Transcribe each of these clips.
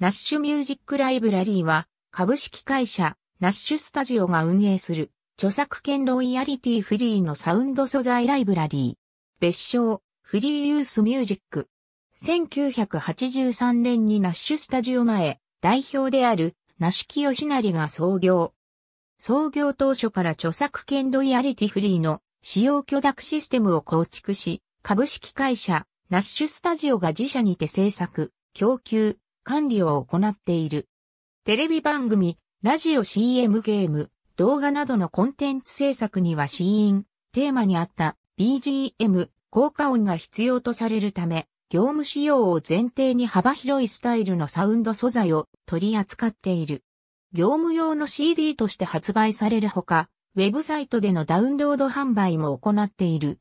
ナッシュミュージックライブラリーは、株式会社、ナッシュスタジオが運営する、著作権ロイヤリティフリーのサウンド素材ライブラリー。別称、フリーユースミュージック。1983年にナッシュスタジオ前、代表である、ナシキヨヒナリが創業。創業当初から著作権ロイヤリティフリーの使用許諾システムを構築し、株式会社、ナッシュスタジオが自社にて制作、供給、管理を行っている。テレビ番組、ラジオ CM ゲーム、動画などのコンテンツ制作にはシーン、テーマにあった BGM、効果音が必要とされるため、業務仕様を前提に幅広いスタイルのサウンド素材を取り扱っている。業務用の CD として発売されるほか、ウェブサイトでのダウンロード販売も行っている。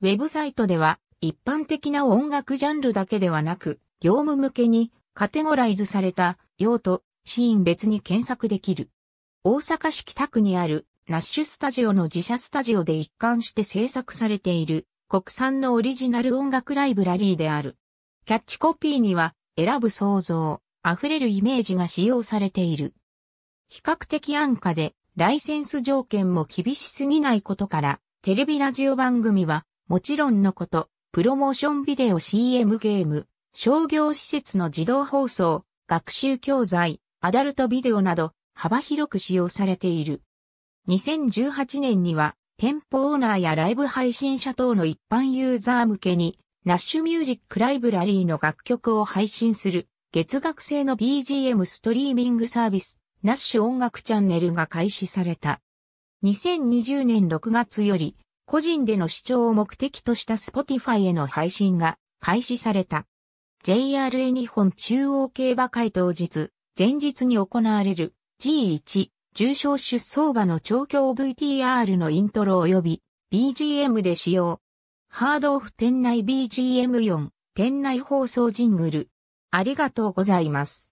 ウェブサイトでは一般的な音楽ジャンルだけではなく、業務向けにカテゴライズされた用途、シーン別に検索できる。大阪市北区にあるナッシュスタジオの自社スタジオで一貫して制作されている国産のオリジナル音楽ライブラリーである。キャッチコピーには選ぶ想像、溢れるイメージが使用されている。比較的安価でライセンス条件も厳しすぎないことから、テレビラジオ番組はもちろんのこと、プロモーションビデオ CM ゲーム、商業施設の自動放送、学習教材、アダルトビデオなど幅広く使用されている。2018年には店舗オーナーやライブ配信者等の一般ユーザー向けにナッシュミュージックライブラリーの楽曲を配信する月額制の BGM ストリーミングサービスナッシュ音楽チャンネルが開始された。2020年6月より個人での視聴を目的とした Spotify への配信が開始された。JRA 日本中央競馬会当日、前日に行われる G1 重賞出走馬の調教 VTR のイントロ及び BGM で使用。ハードオフ店内 BGM4 店内放送ジングル。ありがとうございます。